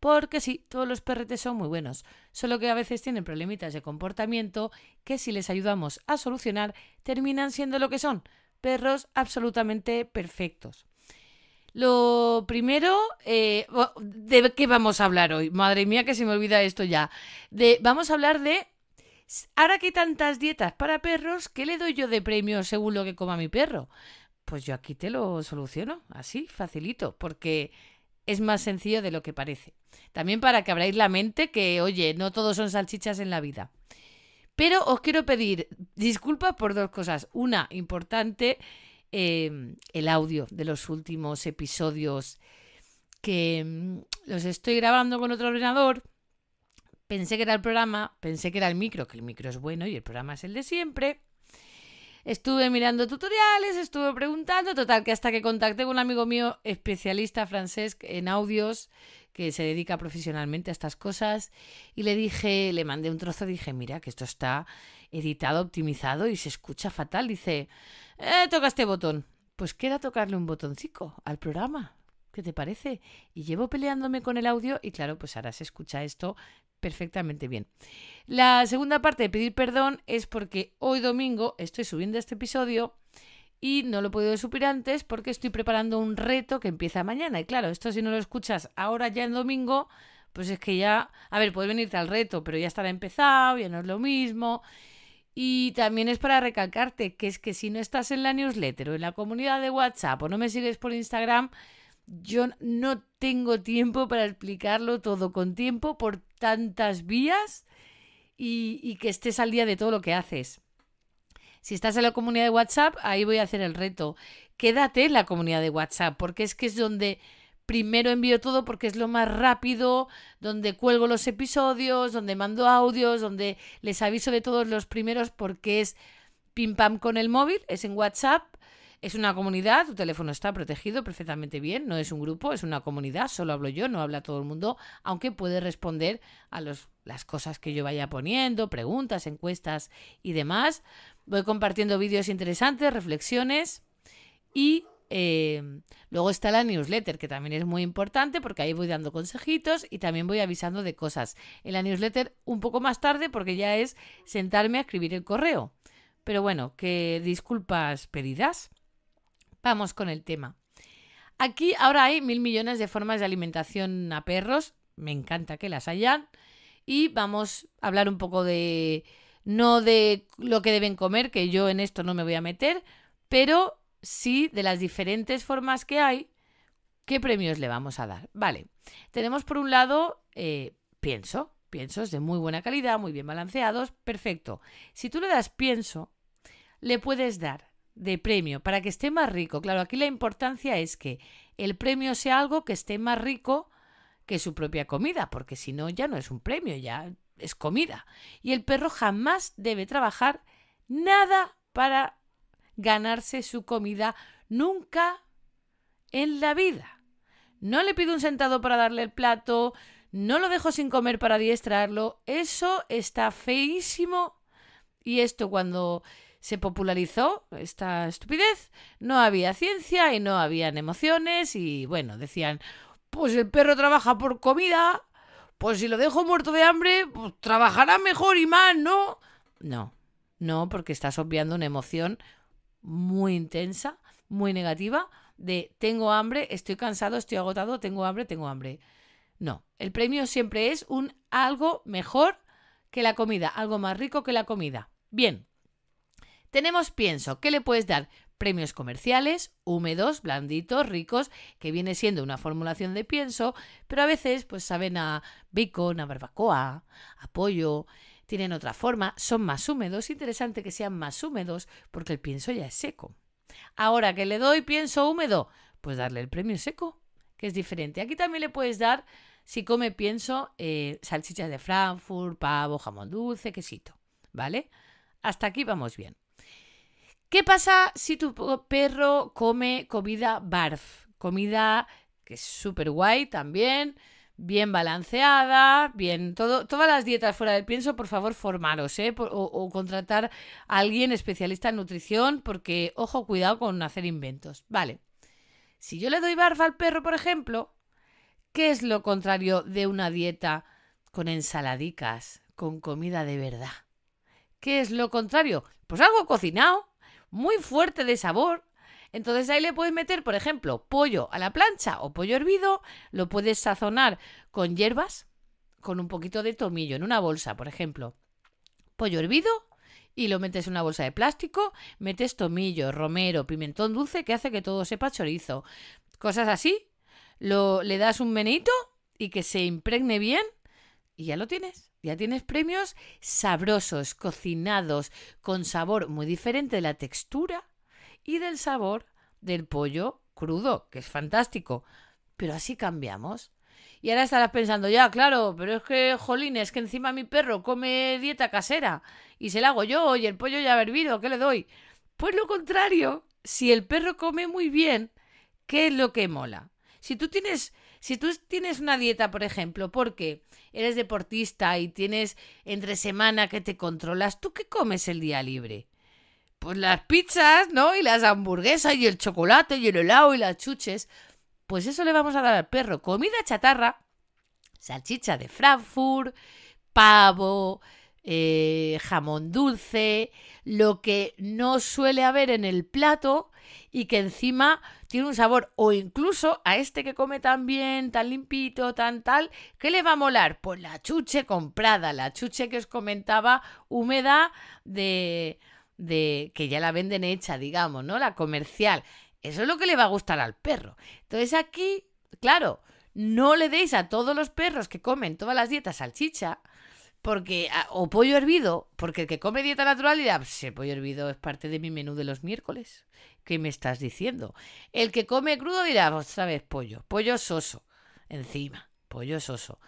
Porque sí, todos los perretes son muy buenos, solo que a veces tienen problemitas de comportamiento que si les ayudamos a solucionar terminan siendo lo que son, perros absolutamente perfectos. Lo primero, eh, ¿de qué vamos a hablar hoy? Madre mía, que se me olvida esto ya. De, vamos a hablar de. Ahora que hay tantas dietas para perros, ¿qué le doy yo de premio según lo que coma mi perro? Pues yo aquí te lo soluciono, así, facilito, porque es más sencillo de lo que parece. También para que abráis la mente que, oye, no todos son salchichas en la vida. Pero os quiero pedir disculpas por dos cosas. Una, importante, em, el audio de los últimos episodios que em, los estoy grabando con otro ordenador. Pensé que era el programa, pensé que era el micro, que el micro es bueno y el programa es el de siempre. Estuve mirando tutoriales, estuve preguntando, total, que hasta que contacté con un amigo mío especialista francés en audios que se dedica profesionalmente a estas cosas y le dije, le mandé un trozo, dije, mira, que esto está editado, optimizado y se escucha fatal. Dice, eh, toca este botón. Pues queda tocarle un botoncito al programa. ¿Qué te parece? Y llevo peleándome con el audio y claro, pues ahora se escucha esto perfectamente bien. La segunda parte de pedir perdón es porque hoy domingo estoy subiendo este episodio y no lo he podido subir antes porque estoy preparando un reto que empieza mañana. Y claro, esto si no lo escuchas ahora ya en domingo, pues es que ya, a ver, puedes venirte al reto, pero ya estará empezado, ya no es lo mismo. Y también es para recalcarte que es que si no estás en la newsletter o en la comunidad de WhatsApp o no me sigues por Instagram, yo no tengo tiempo para explicarlo todo con tiempo por tantas vías y, que estés al día de todo lo que haces. Si estás en la comunidad de WhatsApp, ahí voy a hacer el reto. Quédate en la comunidad de WhatsApp, porque es que es donde primero envío todo, porque es lo más rápido, donde cuelgo los episodios, donde mando audios, donde les aviso de todos los primeros, porque es pim pam con el móvil, es en WhatsApp es una comunidad, tu teléfono está protegido perfectamente bien, no es un grupo, es una comunidad, solo hablo yo, no habla todo el mundo, aunque puede responder a las cosas que yo vaya poniendo, preguntas, encuestas y demás. Voy compartiendo vídeos interesantes, reflexiones y eh, luego está la newsletter, que también es muy importante porque ahí voy dando consejitos y también voy avisando de cosas. En la newsletter un poco más tarde porque ya es sentarme a escribir el correo. Pero bueno, que disculpas pedidas. Vamos con el tema. Aquí ahora hay mil millones de formas de alimentación a perros. Me encanta que las hayan. Y vamos a hablar un poco de. No de lo que deben comer, que yo en esto no me voy a meter, pero sí de las diferentes formas que hay, qué premios le vamos a dar. Vale, tenemos por un lado pienso, eh, pienso, piensos de muy buena calidad, muy bien balanceados, perfecto. Si tú le das pienso, le puedes dar de premio, para que esté más rico. Claro, aquí la importancia es que el premio sea algo que esté más rico que su propia comida, porque si no, ya no es un premio, ya es comida. Y el perro jamás debe trabajar nada para ganarse su comida, nunca en la vida. No le pido un sentado para darle el plato, no lo dejo sin comer para adiestrarlo, eso está feísimo. Y esto cuando se popularizó esta estupidez, no había ciencia y no habían emociones y bueno, decían, pues el perro trabaja por comida, pues si lo dejo muerto de hambre, pues trabajará mejor y más, ¿no? No, no, porque estás obviando una emoción muy intensa, muy negativa, de tengo hambre, estoy cansado, estoy agotado, tengo hambre, tengo hambre. No, el premio siempre es un algo mejor que la comida, algo más rico que la comida. Bien, tenemos pienso, ¿qué le puedes dar? Premios comerciales, húmedos, blanditos, ricos, que viene siendo una formulación de pienso, pero a veces pues saben a bacon, a barbacoa, a pollo, tienen otra forma, son más húmedos, interesante que sean más húmedos porque el pienso ya es seco. Ahora que le doy pienso húmedo, pues darle el premio seco, que es diferente. Aquí también le puedes dar, si come pienso, eh, salchichas de Frankfurt, pavo, jamón dulce, quesito, ¿vale? Hasta aquí vamos bien. ¿Qué pasa si tu perro come comida barf? Comida que es súper guay también, bien balanceada, bien. todas las dietas fuera del pienso, por favor, formaros, ¿eh? o, o contratar a alguien especialista en nutrición, porque ojo, cuidado con hacer inventos. Vale. Si yo le doy barf al perro, por ejemplo, ¿qué es lo contrario de una dieta con ensaladicas, con comida de verdad? ¿Qué es lo contrario? Pues algo cocinado, muy fuerte de sabor. Entonces ahí le puedes meter, por ejemplo, pollo a la plancha o pollo hervido, lo puedes sazonar con hierbas, con un poquito de tomillo en una bolsa, por ejemplo. Pollo hervido y lo metes en una bolsa de plástico, metes tomillo, romero, pimentón dulce que hace que todo sepa chorizo, cosas así. Lo, le das un menito y que se impregne bien y ya lo tienes. Ya tienes premios sabrosos, cocinados, con sabor muy diferente de la textura y del sabor del pollo crudo, que es fantástico. Pero así cambiamos. Y ahora estarás pensando, ya, claro, pero es que, jolín, es que encima mi perro come dieta casera y se la hago yo y el pollo ya hervido, ¿qué le doy? Pues lo contrario, si el perro come muy bien, ¿qué es lo que mola? Si tú tienes si tú tienes una dieta, por ejemplo, porque eres deportista y tienes entre semana que te controlas, ¿tú qué comes el día libre? Pues las pizzas, ¿no? Y las hamburguesas y el chocolate y el helado y las chuches. Pues eso le vamos a dar al perro. Comida chatarra, salchicha de Frankfurt, pavo, eh, jamón dulce, lo que no suele haber en el plato y que encima tiene un sabor o incluso a este que come tan bien, tan limpito, tan tal, ¿qué le va a molar? Pues la chuche comprada, la chuche que os comentaba húmeda de de que ya la venden hecha, digamos, ¿no? La comercial. Eso es lo que le va a gustar al perro. Entonces aquí, claro, no le deis a todos los perros que comen todas las dietas salchicha, porque ah, o pollo hervido, porque el que come dieta natural dirá, pues, pollo hervido es parte de mi menú de los miércoles. ¿Qué me estás diciendo? El que come crudo dirá, pues, sabes, pollo, pollo soso, encima, pollo soso.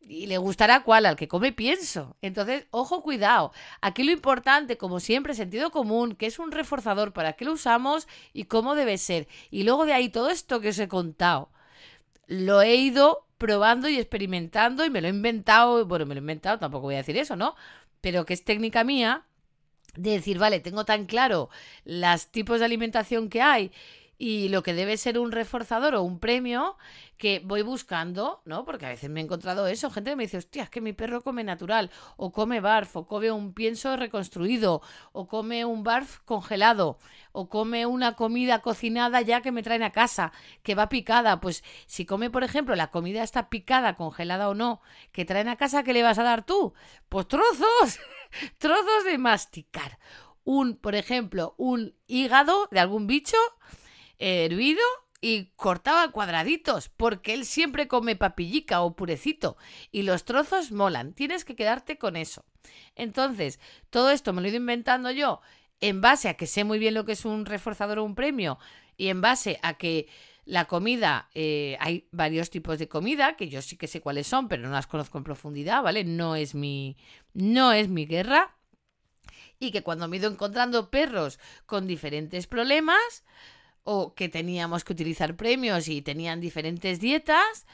Y le gustará cuál, al que come pienso. Entonces, ojo, cuidado. Aquí lo importante, como siempre, sentido común, que es un reforzador para qué lo usamos y cómo debe ser. Y luego de ahí todo esto que os he contado lo he ido probando y experimentando y me lo he inventado, bueno, me lo he inventado, tampoco voy a decir eso, ¿no? Pero que es técnica mía de decir, vale, tengo tan claro los tipos de alimentación que hay y lo que debe ser un reforzador o un premio que voy buscando, ¿no? Porque a veces me he encontrado eso, gente me dice, hostia, es que mi perro come natural, o come barf, o come un pienso reconstruido, o come un barf congelado, o come una comida cocinada ya que me traen a casa, que va picada. Pues si come, por ejemplo, la comida está picada, congelada o no, que traen a casa, ¿qué le vas a dar tú? Pues trozos, trozos de masticar. Un, por ejemplo, un hígado de algún bicho hervido y cortaba cuadraditos, porque él siempre come papillica o purecito y los trozos molan. Tienes que quedarte con eso. Entonces, todo esto me lo he ido inventando yo en base a que sé muy bien lo que es un reforzador o un premio y en base a que la comida, eh, hay varios tipos de comida que yo sí que sé cuáles son, pero no las conozco en profundidad, ¿vale? No es mi, no es mi guerra. Y que cuando me he ido encontrando perros con diferentes problemas, o que teníamos que utilizar premios y tenían diferentes dietas,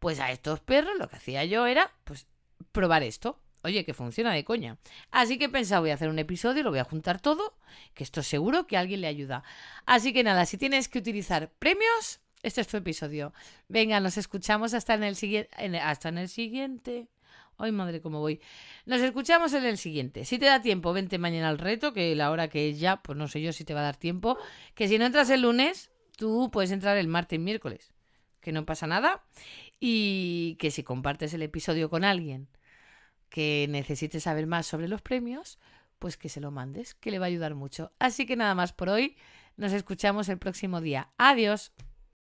pues a estos perros lo que hacía yo era pues probar esto. Oye, que funciona de coña. Así que pensaba voy a hacer un episodio, lo voy a juntar todo, que esto seguro que alguien le ayuda. Así que nada, si tienes que utilizar premios, este es tu episodio. Venga, nos escuchamos hasta en el, siguiente hasta en el siguiente. Ay, madre, cómo voy. Nos escuchamos en el siguiente. Si te da tiempo, vente mañana al reto, que la hora que es ya, pues no sé yo si te va a dar tiempo. Que si no entras el lunes, tú puedes entrar el martes, y miércoles, que no pasa nada. Y que si compartes el episodio con alguien que necesite saber más sobre los premios, pues que se lo mandes, que le va a ayudar mucho. Así que nada más por hoy. Nos escuchamos el próximo día. Adiós.